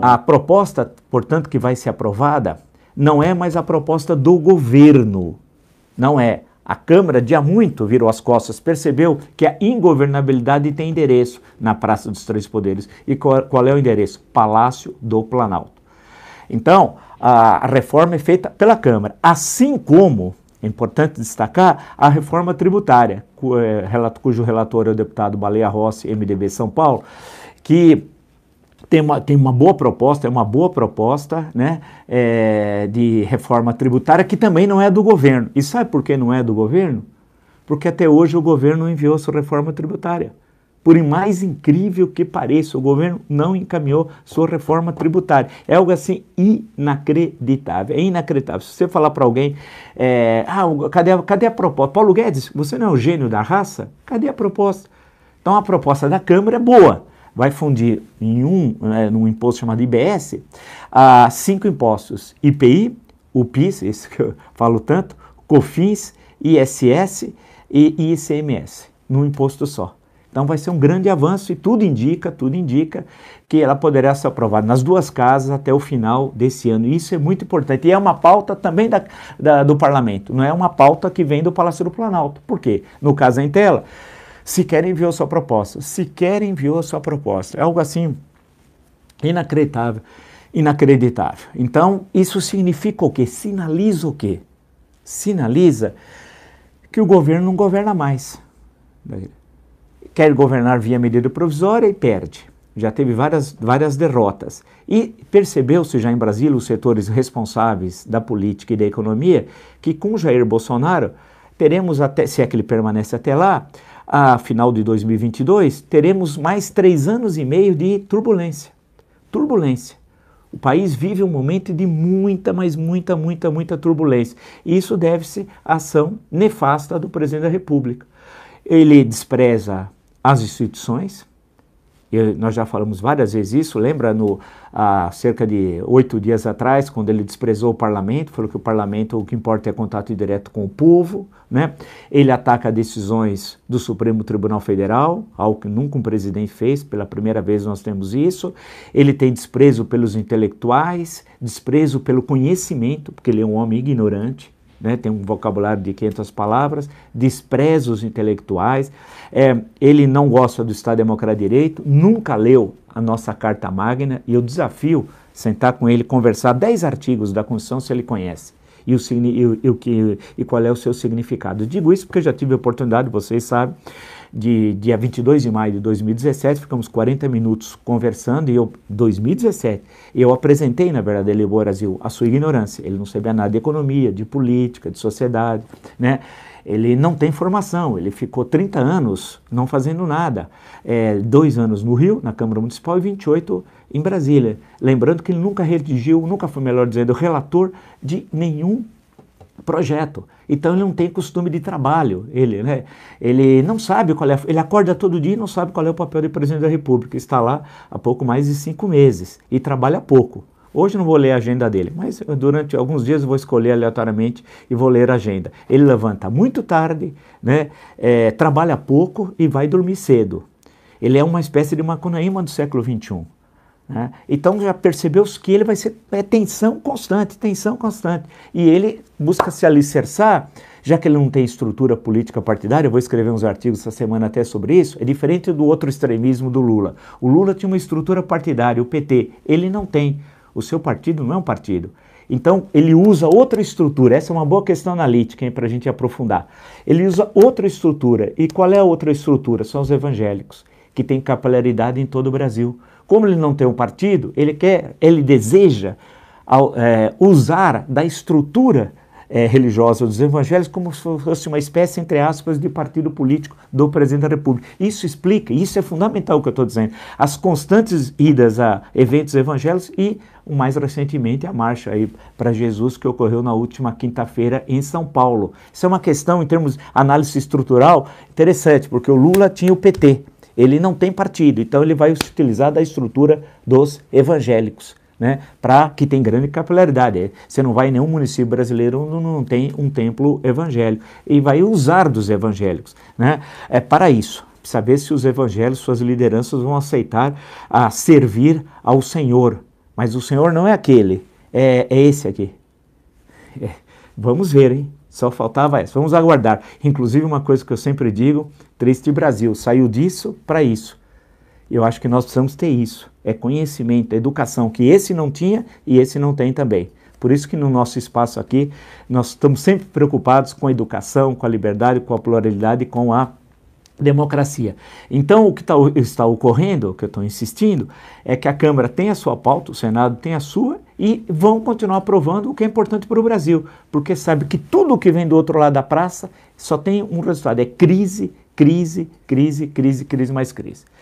A proposta, portanto, que vai ser aprovada, não é mais a proposta do governo. Não é. A Câmara de há muito virou as costas, percebeu que a ingovernabilidade tem endereço na Praça dos Três Poderes. E qual, qual é o endereço? Palácio do Planalto. Então, a, a reforma é feita pela Câmara, assim como é importante destacar a reforma tributária, eh, cujo relator é o deputado Baleia Rossi, MDB São Paulo, que tem uma, tem uma boa proposta, é uma boa proposta né, é, de reforma tributária que também não é do governo. E sabe por que não é do governo? Porque até hoje o governo não enviou sua reforma tributária. Por mais incrível que pareça, o governo não encaminhou sua reforma tributária. É algo assim inacreditável. É inacreditável. Se você falar para alguém, é, ah, cadê, cadê a proposta? Paulo Guedes, você não é o gênio da raça? Cadê a proposta? Então a proposta da Câmara é boa vai fundir em um, né, num imposto chamado IBS, ah, cinco impostos: IPI, o PIS, esse que eu falo tanto, COFINS, ISS e ICMS, num imposto só. Então vai ser um grande avanço e tudo indica, tudo indica que ela poderá ser aprovada nas duas casas até o final desse ano. isso é muito importante. E é uma pauta também da, da, do parlamento, não é uma pauta que vem do Palácio do Planalto. Por quê? No caso da Intela, sequer enviou sua proposta, sequer enviou sua proposta. É algo assim inacreditável, inacreditável. Então, isso significa o quê? Sinaliza o quê? Sinaliza que o governo não governa mais. Quer governar via medida provisória e perde. Já teve várias, várias derrotas. E percebeu-se já em Brasília, os setores responsáveis da política e da economia, que com Jair Bolsonaro teremos até, se é que ele permanece até lá, a final de 2022, teremos mais três anos e meio de turbulência. Turbulência. O país vive um momento de muita, mas muita, muita, muita turbulência. E isso deve-se à ação nefasta do presidente da República. Ele despreza as instituições, eu, nós já falamos várias vezes isso, lembra no, há cerca de oito dias atrás, quando ele desprezou o parlamento, falou que o parlamento o que importa é contato direto com o povo, né? ele ataca decisões do Supremo Tribunal Federal, algo que nunca um presidente fez, pela primeira vez nós temos isso, ele tem desprezo pelos intelectuais, desprezo pelo conhecimento, porque ele é um homem ignorante, né, tem um vocabulário de 500 palavras, despreza os intelectuais, é, ele não gosta do Estado Democrático de Direito, nunca leu a nossa Carta Magna, e eu desafio sentar com ele, conversar 10 artigos da Constituição se ele conhece e, o, e, o que, e qual é o seu significado. Digo isso porque eu já tive a oportunidade, vocês sabem, de dia 22 de maio de 2017, ficamos 40 minutos conversando e eu, 2017, eu apresentei, na verdade, ele o Brasil, a sua ignorância. Ele não sabia nada de economia, de política, de sociedade, né? Ele não tem formação, ele ficou 30 anos não fazendo nada, é, dois anos no Rio, na Câmara Municipal, e 28 anos em Brasília. Lembrando que ele nunca redigiu, nunca foi, melhor dizendo, relator de nenhum projeto. Então ele não tem costume de trabalho, ele, né? Ele não sabe qual é, ele acorda todo dia e não sabe qual é o papel de presidente da República. Está lá há pouco mais de cinco meses e trabalha pouco. Hoje não vou ler a agenda dele, mas durante alguns dias eu vou escolher aleatoriamente e vou ler a agenda. Ele levanta muito tarde, né? É, trabalha pouco e vai dormir cedo. Ele é uma espécie de Macunaíma do século XXI. Né? Então já percebeu que ele vai ser é tensão constante, tensão constante. E ele busca se alicerçar, já que ele não tem estrutura política partidária, eu vou escrever uns artigos essa semana até sobre isso, é diferente do outro extremismo do Lula. O Lula tinha uma estrutura partidária, o PT, ele não tem. O seu partido não é um partido. Então, ele usa outra estrutura. Essa é uma boa questão analítica para a gente aprofundar. Ele usa outra estrutura. E qual é a outra estrutura? São os evangélicos, que têm capilaridade em todo o Brasil. Como ele não tem um partido, ele quer, ele deseja é, usar da estrutura é, religiosa dos Evangelhos como se fosse uma espécie, entre aspas, de partido político do presidente da República. Isso explica, isso é fundamental o que eu estou dizendo, as constantes idas a eventos evangélicos e, mais recentemente, a marcha para Jesus que ocorreu na última quinta-feira em São Paulo. Isso é uma questão, em termos de análise estrutural, interessante, porque o Lula tinha o PT ele não tem partido, então ele vai se utilizar da estrutura dos evangélicos. Né, para que tem grande capilaridade. Você não vai em nenhum município brasileiro onde não tem um templo evangélico e vai usar dos evangélicos, né? É para isso saber se os evangélicos, suas lideranças vão aceitar a servir ao Senhor. Mas o Senhor não é aquele, é, é esse aqui. É, vamos ver, hein? Só faltava essa. Vamos aguardar. Inclusive, uma coisa que eu sempre digo: Triste Brasil, saiu disso para isso. Eu acho que nós precisamos ter isso. É conhecimento, é educação, que esse não tinha e esse não tem também. Por isso que no nosso espaço aqui, nós estamos sempre preocupados com a educação, com a liberdade, com a pluralidade, com a democracia. Então, o que tá, está ocorrendo, o que eu estou insistindo, é que a Câmara tem a sua pauta, o Senado tem a sua, e vão continuar aprovando o que é importante para o Brasil, porque sabe que tudo o que vem do outro lado da praça só tem um resultado: é crise, crise, crise, crise, crise, mais crise.